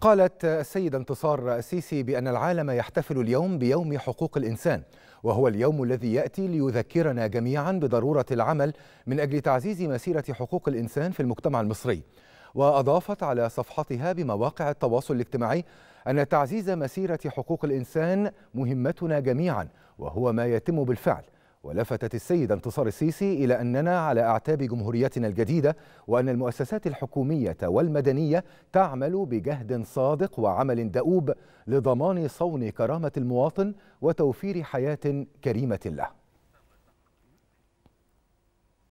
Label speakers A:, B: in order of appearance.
A: قالت السيدة انتصار السيسي بأن العالم يحتفل اليوم بيوم حقوق الإنسان وهو اليوم الذي يأتي ليذكرنا جميعا بضرورة العمل من أجل تعزيز مسيرة حقوق الإنسان في المجتمع المصري وأضافت على صفحتها بمواقع التواصل الاجتماعي أن تعزيز مسيرة حقوق الإنسان مهمتنا جميعا وهو ما يتم بالفعل ولفتت السيدة انتصار السيسي إلى أننا على أعتاب جمهوريتنا الجديدة وأن المؤسسات الحكومية والمدنية تعمل بجهد صادق وعمل دؤوب لضمان صون كرامة المواطن وتوفير حياة كريمة له